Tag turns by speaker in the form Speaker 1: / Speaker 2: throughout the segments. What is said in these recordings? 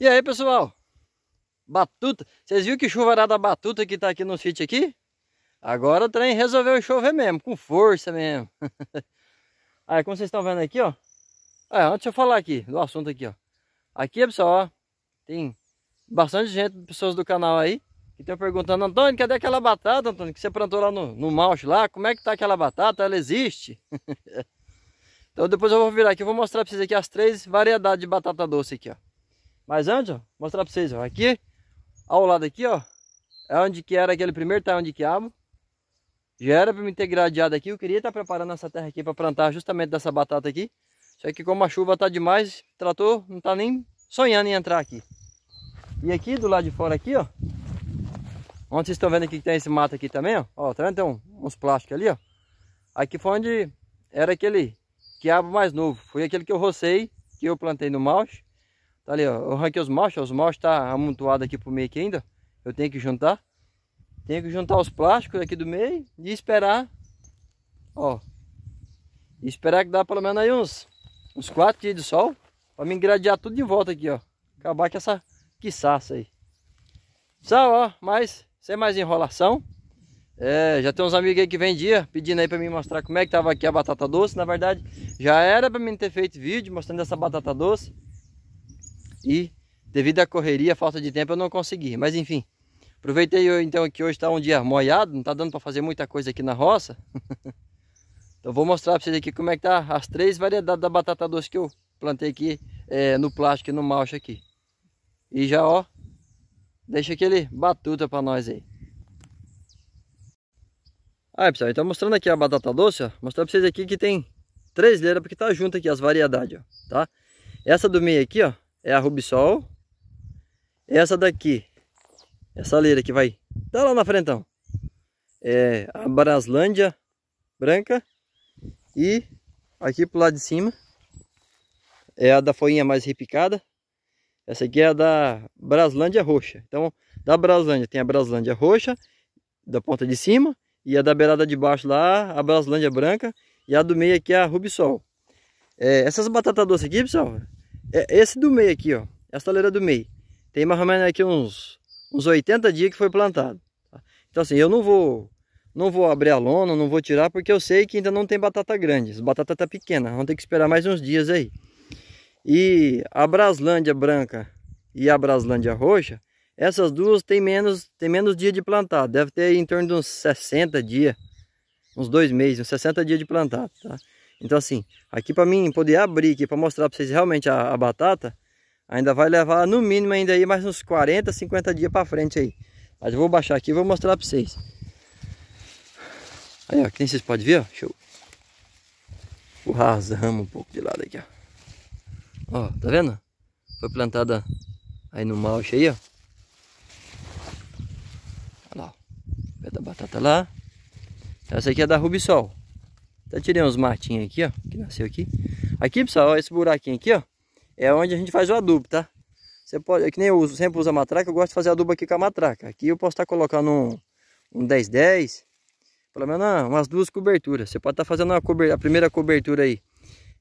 Speaker 1: E aí pessoal, batuta, vocês viram que chuvarada batuta que tá aqui no sítio aqui? Agora o trem resolveu chover mesmo, com força mesmo. aí como vocês estão vendo aqui, ó. É, antes eu falar aqui, do assunto aqui, ó. Aqui pessoal, ó, tem bastante gente, pessoas do canal aí, que estão perguntando, Antônio, cadê aquela batata, Antônio, que você plantou lá no, no lá? Como é que tá aquela batata? Ela existe? Então depois eu vou virar aqui, eu vou mostrar para vocês aqui as três variedades de batata doce aqui, ó. Mas antes, ó, mostrar pra vocês, ó, aqui, ao lado aqui, ó, é onde que era aquele primeiro talhão de quiabo. Já era para me ter gradeado aqui, eu queria estar tá preparando essa terra aqui para plantar justamente dessa batata aqui. Só que como a chuva tá demais, Tratou, trator não tá nem sonhando em entrar aqui. E aqui do lado de fora aqui, ó, onde vocês estão vendo aqui que tem esse mato aqui também, ó, ó tá vendo? Tem um, uns plásticos ali, ó. Aqui foi onde era aquele quiabo mais novo, foi aquele que eu rocei, que eu plantei no malte Tá ali, ó. Eu arranquei os machos, os machos tá amontoado aqui pro meio aqui ainda. Eu tenho que juntar. Tenho que juntar os plásticos aqui do meio e esperar, ó. E esperar que dá pelo menos aí uns, uns quatro dias de sol para me engradear tudo de volta aqui, ó. Acabar com essa quiçaça aí. Só, ó, mas sem mais enrolação. É, já tem uns amigos aí que vem dia pedindo aí para me mostrar como é que tava aqui a batata doce. Na verdade, já era para mim ter feito vídeo mostrando essa batata doce e devido à correria, falta de tempo, eu não consegui. Mas enfim, aproveitei então que hoje está um dia molhado, não está dando para fazer muita coisa aqui na roça. então vou mostrar para vocês aqui como é que tá as três variedades da batata doce que eu plantei aqui é, no plástico e no malcho aqui. E já ó, deixa aquele batuta para nós aí. Aí pessoal, então mostrando aqui a batata doce, ó, mostrar para vocês aqui que tem três leiras porque tá junto aqui as variedades, ó, tá? Essa do meio aqui, ó, é a Rubisol. É essa daqui, é essa leira que vai, tá lá na frente, então. é a Braslândia branca. E aqui pro lado de cima é a da folhinha mais repicada. Essa aqui é a da Braslândia roxa. Então, da Braslândia tem a Braslândia roxa, da ponta de cima, e a da beirada de baixo lá, a Braslândia branca, e a do meio aqui é a Rubisol. É, essas batatas doces aqui, pessoal, é esse do meio aqui, ó. Essa toleira do meio. Tem mais ou menos aqui uns, uns 80 dias que foi plantado. Tá? Então assim, eu não vou não vou abrir a lona, não vou tirar, porque eu sei que ainda não tem batata grande. As batata tá pequena, vamos ter que esperar mais uns dias aí. E a Braslândia branca e a Braslândia roxa, essas duas tem menos, tem menos dia de plantado. Deve ter em torno de uns 60 dias, uns dois meses, uns 60 dias de plantado, tá? Então assim, aqui para mim poder abrir aqui para mostrar para vocês realmente a, a, batata, ainda vai levar no mínimo ainda aí mais uns 40, 50 dias para frente aí. Mas eu vou baixar aqui e vou mostrar para vocês. Aí ó, aqui vocês podem ver, ó, deixa eu as um pouco de lado aqui, ó. Ó, tá vendo? Foi plantada aí no malche aí, ó. Olha lá, ó. da batata lá. Essa aqui é da Rubisol. Até então, tirei uns matinhos aqui, ó. Que nasceu aqui. Aqui, pessoal, ó, esse buraquinho aqui, ó. É onde a gente faz o adubo, tá? Você pode, é que nem eu uso, sempre uso a matraca, eu gosto de fazer adubo aqui com a matraca. Aqui eu posso estar tá colocando um, um 10-10, pelo menos umas duas coberturas. Você pode estar tá fazendo uma cobertura, a primeira cobertura aí,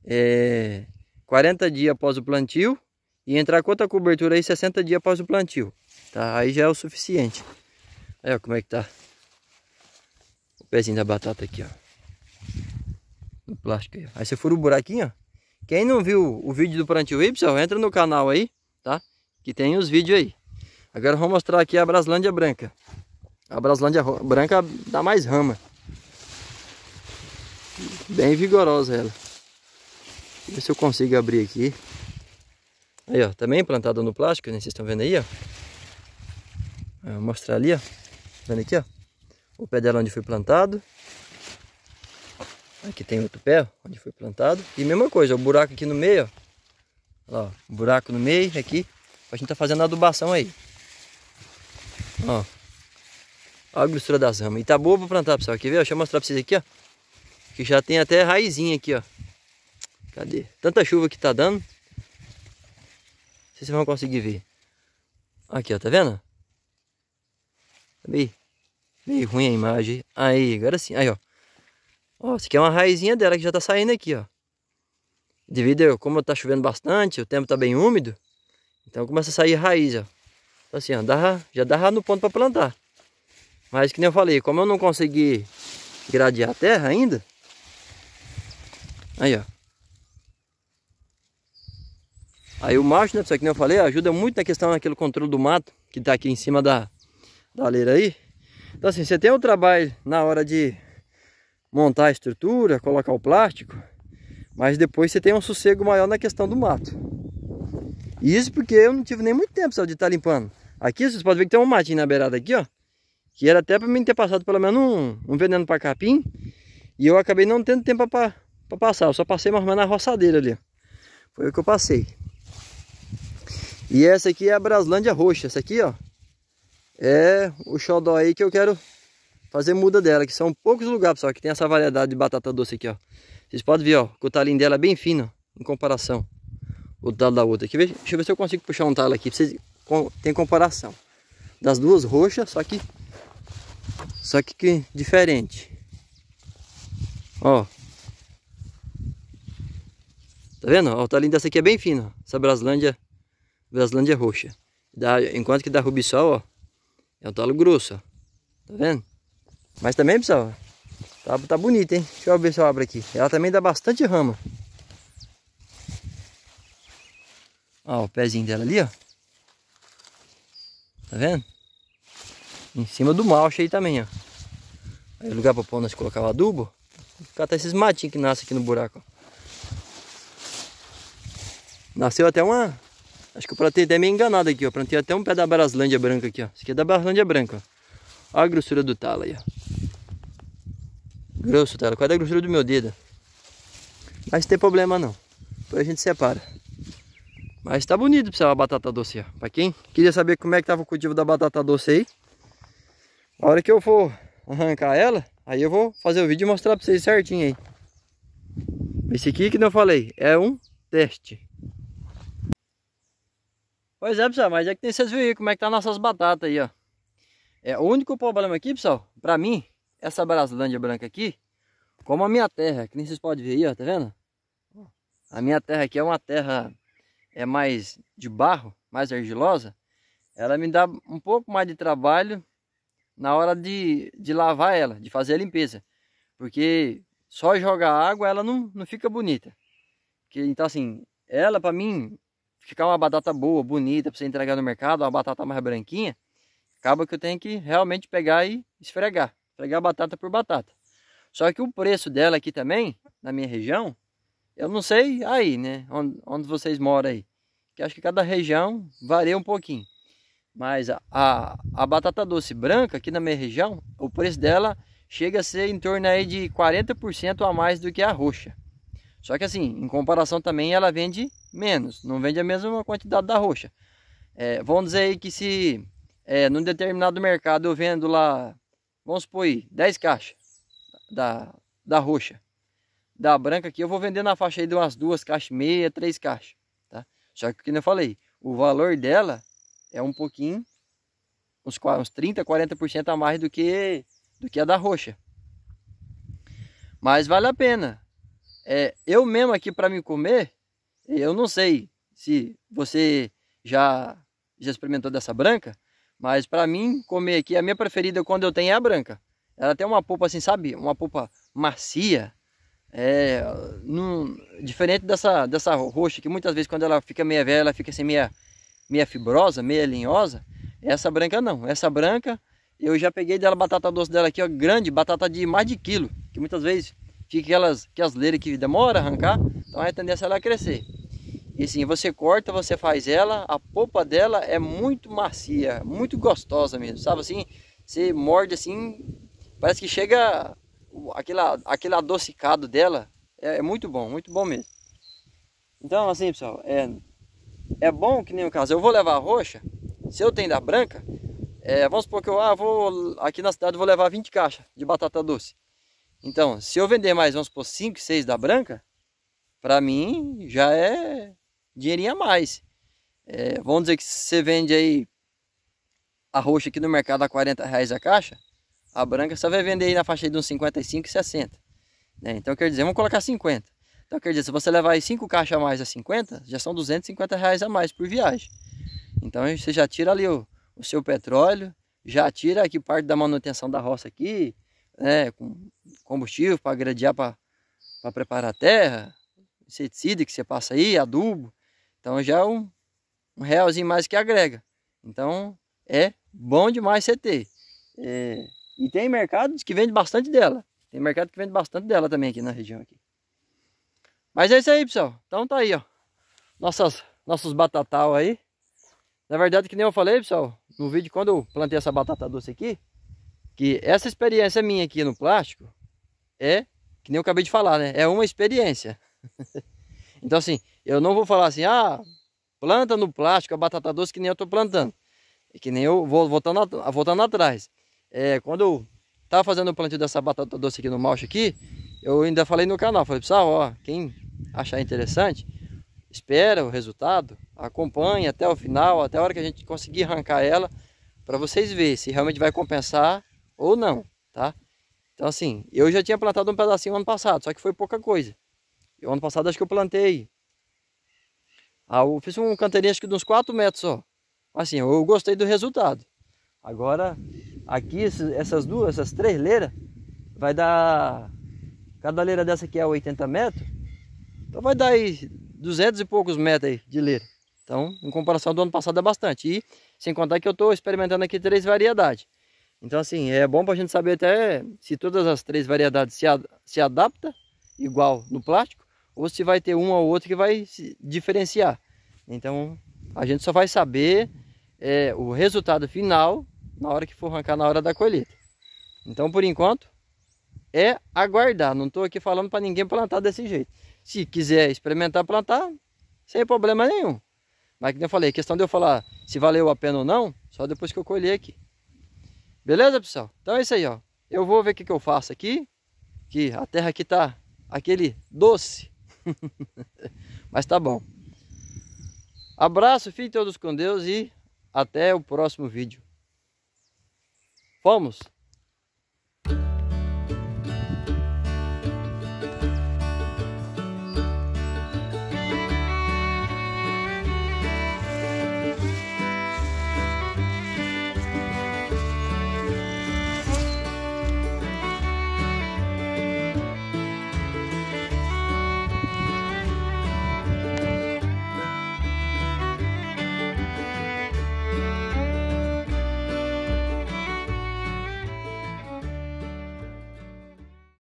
Speaker 1: é, 40 dias após o plantio, e entrar com outra cobertura aí 60 dias após o plantio, tá? Aí já é o suficiente. olha como é que tá o pezinho da batata aqui, ó no plástico aí. Aí você fura o buraquinho, ó. Quem não viu o vídeo do plantio Y, entra no canal aí, tá? Que tem os vídeos aí. Agora eu vou mostrar aqui a Braslândia branca. A Braslândia branca dá mais rama. Bem vigorosa ela. Deixa ver se eu consigo abrir aqui. Aí, ó, também tá plantada no plástico, né? Vocês estão vendo aí, ó. vou mostrar ali, ó. Tá vendo aqui, ó. O pé dela onde foi plantado. Aqui tem outro pé, onde foi plantado. E mesma coisa, o buraco aqui no meio, ó. Lá, ó buraco no meio aqui. A gente tá fazendo a adubação aí. Ó. Olha a grossura das ramas. E tá boa pra plantar, pessoal. Quer ver? Deixa eu mostrar pra vocês aqui, ó. Que já tem até raizinha aqui, ó. Cadê? Tanta chuva que tá dando. Não sei se vocês vão conseguir ver. Aqui, ó. Tá vendo? Tá meio, meio ruim a imagem. Aí, agora sim. Aí, ó. Ó, isso aqui é uma raizinha dela que já tá saindo aqui, ó. Devido a como tá chovendo bastante, o tempo tá bem úmido, então começa a sair raiz, ó. Então assim, ó, dá, já dá no ponto para plantar. Mas que nem eu falei, como eu não consegui gradear a terra ainda, aí ó. Aí o macho, né, pessoal, que nem eu falei, ajuda muito na questão daquele controle do mato que tá aqui em cima da, da leira aí. Então assim, você tem o um trabalho na hora de montar a estrutura, colocar o plástico, mas depois você tem um sossego maior na questão do mato. isso porque eu não tive nem muito tempo só de estar tá limpando. Aqui vocês podem ver que tem um matinho na beirada aqui, ó. Que era até para mim ter passado pelo menos um, um veneno para capim. E eu acabei não tendo tempo para passar. Eu só passei mais na roçadeira ali. Foi o que eu passei. E essa aqui é a Braslândia Roxa. Essa aqui, ó. É o xodó aí que eu quero fazer muda dela, que são poucos lugares, pessoal, que tem essa variedade de batata doce aqui, ó. Vocês podem ver, ó, o talinho dela é bem fino, em comparação. O talo da outra. Aqui, deixa eu ver se eu consigo puxar um talo aqui, pra vocês tem comparação. Das duas roxas, só que... Só que, que diferente. Ó. Tá vendo? Ó, o talinho dessa aqui é bem fino, ó. Essa Braslândia, Braslândia roxa. Da, enquanto que da Rubisol, ó, é um talo grosso, ó. Tá vendo? Mas também, pessoal, tá, tá bonita, hein? Deixa eu ver se eu abro aqui. Ela também dá bastante rama. Ó, o pezinho dela ali, ó. Tá vendo? Em cima do malche aí também, ó. Aí lugar pra pôr nós colocar o adubo. até esses matinhos que nascem aqui no buraco, ó. Nasceu até uma... Acho que eu plantei até é meio enganado aqui, ó. Plantei até um pé da Braslândia branca aqui, ó. Isso aqui é da Braslândia branca, ó. Olha a grossura do talo aí, ó grosso dela, tá? quase a grossura do meu dedo. Mas não tem problema não. Depois a gente separa. Mas tá bonito pra a batata doce, ó. Pra quem queria saber como é que tava o cultivo da batata doce aí, a hora que eu for arrancar ela, aí eu vou fazer o vídeo e mostrar pra vocês certinho aí. Esse aqui que não falei, é um teste. Pois é, pessoal, mas é que tem vocês viram como é que tá nossas batatas aí, ó. É, o único problema aqui, pessoal, pra mim, essa Brasilândia branca aqui, como a minha terra, que nem vocês podem ver aí, ó, tá vendo? A minha terra aqui é uma terra é mais de barro, mais argilosa. Ela me dá um pouco mais de trabalho na hora de, de lavar ela, de fazer a limpeza. Porque só jogar água ela não, não fica bonita. Que, então assim, ela para mim ficar uma batata boa, bonita, para você entregar no mercado, uma batata mais branquinha, acaba que eu tenho que realmente pegar e esfregar. Pegar batata por batata. Só que o preço dela aqui também, na minha região, eu não sei aí, né? Onde, onde vocês moram aí. Que acho que cada região varia um pouquinho. Mas a, a, a, batata doce branca aqui na minha região, o preço dela chega a ser em torno aí de 40% a mais do que a roxa. Só que assim, em comparação também ela vende menos, não vende a mesma quantidade da roxa. É, vamos dizer aí que se é, num determinado mercado eu vendo lá vamos supor aí, 10 caixas da, da roxa, da branca aqui, eu vou vender na faixa aí de umas duas caixas, meia, três caixas, tá? Só que, como eu falei, o valor dela é um pouquinho, uns, uns 30, 40% a mais do que, do que a da roxa. Mas vale a pena. É, eu mesmo aqui para me comer, eu não sei se você já, já experimentou dessa branca, mas para mim, comer aqui, a minha preferida quando eu tenho é a branca. Ela tem uma polpa assim, sabe? Uma polpa macia. É, num, diferente dessa, dessa roxa, que muitas vezes quando ela fica meia velha, ela fica assim meia, meia fibrosa, meia linhosa. Essa branca não. Essa branca, eu já peguei dela batata doce dela aqui, ó, grande, batata de mais de quilo. Que muitas vezes fica aquelas, aquelas leiras que demora a arrancar. Então a tendência é ela crescer. E assim, você corta, você faz ela, a polpa dela é muito macia, muito gostosa mesmo, sabe assim? Você morde assim, parece que chega aquele, aquele adocicado dela, é, é muito bom, muito bom mesmo. Então assim pessoal, é, é bom que nem o caso, eu vou levar a roxa, se eu tenho da branca, é, vamos supor que eu ah, vou, aqui na cidade vou levar 20 caixas de batata doce. Então, se eu vender mais, vamos supor, 5, 6 da branca, para mim já é dinheirinho a mais. É, vamos dizer que você vende aí a roxa aqui no mercado a 40 reais a caixa, a branca você vai vender aí na faixa de uns 55 e 60. Né? Então quer dizer, vamos colocar 50. Então quer dizer, se você levar aí 5 caixas a mais a 50, já são 250 reais a mais por viagem. Então você já tira ali o, o seu petróleo, já tira aqui parte da manutenção da roça aqui, né, com combustível para gradear, para preparar a terra, inseticida que você passa aí, adubo. Então já é um, um realzinho mais que agrega. Então é bom demais você ter. É, e tem mercados que vende bastante dela. Tem mercado que vende bastante dela também aqui na região. Aqui. Mas é isso aí, pessoal. Então tá aí, ó. Nossas, nossos batatal aí. Na verdade, que nem eu falei, pessoal, no vídeo quando eu plantei essa batata doce aqui, que essa experiência minha aqui no plástico é, que nem eu acabei de falar, né? É uma experiência. então, assim, eu não vou falar assim, ah, planta no plástico a batata doce que nem eu estou plantando. E é que nem eu, vou voltando, voltando atrás. É, quando eu estava fazendo o plantio dessa batata doce aqui no Malcha aqui, eu ainda falei no canal, falei, pessoal, ah, ó, quem achar interessante, espera o resultado, acompanhe até o final, até a hora que a gente conseguir arrancar ela, para vocês verem se realmente vai compensar ou não, tá? Então assim, eu já tinha plantado um pedacinho ano passado, só que foi pouca coisa. E ano passado acho que eu plantei ah, eu fiz um canteirinho acho que de uns 4 metros só. Assim, eu gostei do resultado. Agora, aqui, essas duas, essas três leiras, vai dar... Cada leira dessa aqui é 80 metros. Então vai dar aí 200 e poucos metros aí de leira. Então, em comparação do ano passado é bastante. E sem contar que eu estou experimentando aqui três variedades. Então, assim, é bom para a gente saber até se todas as três variedades se, ad se adaptam igual no plástico ou se vai ter um ou outro que vai se diferenciar. Então a gente só vai saber é, o resultado final na hora que for arrancar na hora da colheita. Então por enquanto é aguardar. Não estou aqui falando para ninguém plantar desse jeito. Se quiser experimentar plantar, sem problema nenhum. Mas como eu falei, é questão de eu falar se valeu a pena ou não, só depois que eu colher aqui. Beleza, pessoal? Então é isso aí, ó. Eu vou ver o que, que eu faço aqui. Que a terra aqui tá aquele doce Mas tá bom. Abraço, fiquem todos com Deus e até o próximo vídeo. Vamos!